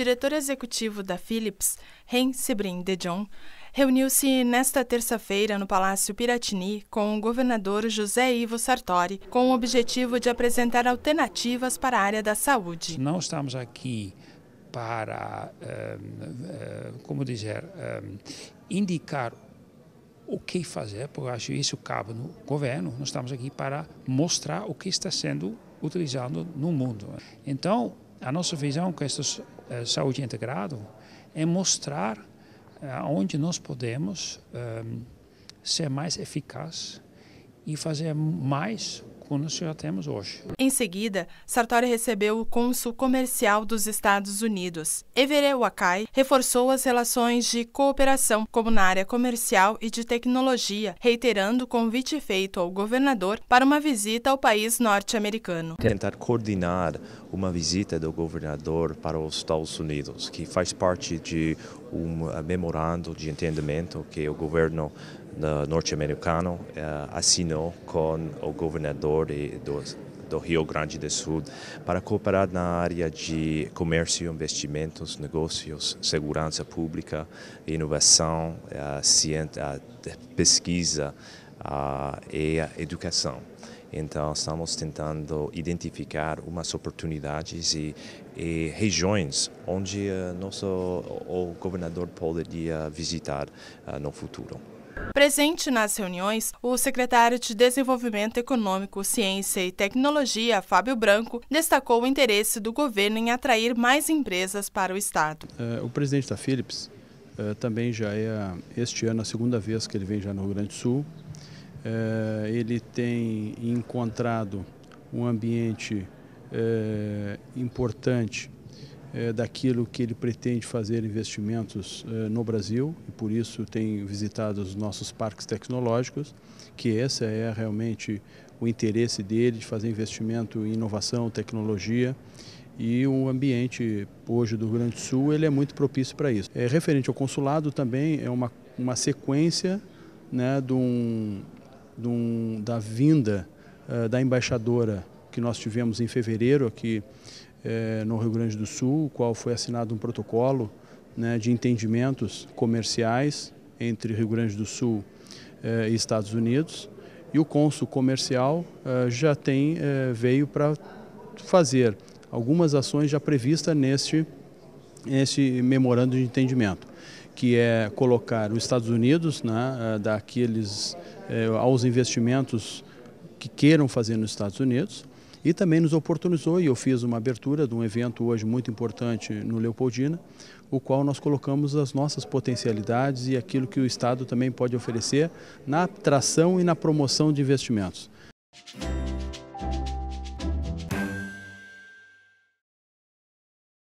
diretor executivo da Philips, Ren Sebrin de Jong, reuniu-se nesta terça-feira no Palácio Piratini com o governador José Ivo Sartori, com o objetivo de apresentar alternativas para a área da saúde. Não estamos aqui para, eh, eh, como dizer, eh, indicar o que fazer, porque acho que isso cabe no governo. Nós estamos aqui para mostrar o que está sendo utilizado no mundo. Então, a nossa visão com essa eh, saúde integrada é mostrar eh, onde nós podemos eh, ser mais eficazes e fazer mais com o que já temos hoje. Em seguida, Sartori recebeu o cônsul comercial dos Estados Unidos. Everett Wakai reforçou as relações de cooperação, como na área comercial e de tecnologia, reiterando o convite feito ao governador para uma visita ao país norte-americano. Tentar coordenar uma visita do governador para os Estados Unidos, que faz parte de um eh, memorando de entendimento que o governo norte-americano eh, assinou com o governador de, do, do Rio Grande do Sul para cooperar na área de comércio, investimentos, negócios, segurança pública, inovação, eh, eh, pesquisa e educação. Então, estamos tentando identificar umas oportunidades e, e regiões onde uh, nosso, o governador poderia visitar uh, no futuro. Presente nas reuniões, o secretário de Desenvolvimento Econômico, Ciência e Tecnologia, Fábio Branco, destacou o interesse do governo em atrair mais empresas para o Estado. É, o presidente da Philips é, também já é, este ano, a segunda vez que ele vem já no Rio Grande do Sul. É, ele tem encontrado um ambiente importante é, daquilo que ele pretende fazer investimentos é, no Brasil e por isso tem visitado os nossos parques tecnológicos, que esse é realmente o interesse dele de fazer investimento em inovação, tecnologia e o ambiente hoje do Rio Grande do Sul ele é muito propício para isso. É, referente ao consulado também é uma, uma sequência né, de um, de um, da vinda uh, da embaixadora que nós tivemos em fevereiro aqui eh, no Rio Grande do Sul, o qual foi assinado um protocolo né, de entendimentos comerciais entre Rio Grande do Sul eh, e Estados Unidos. E o cônsul comercial eh, já tem, veio para fazer algumas ações já previstas neste, neste memorando de entendimento, que é colocar os Estados Unidos, né, daqueles aos investimentos que queiram fazer nos Estados Unidos, e também nos oportunizou, e eu fiz uma abertura de um evento hoje muito importante no Leopoldina, o qual nós colocamos as nossas potencialidades e aquilo que o Estado também pode oferecer na atração e na promoção de investimentos.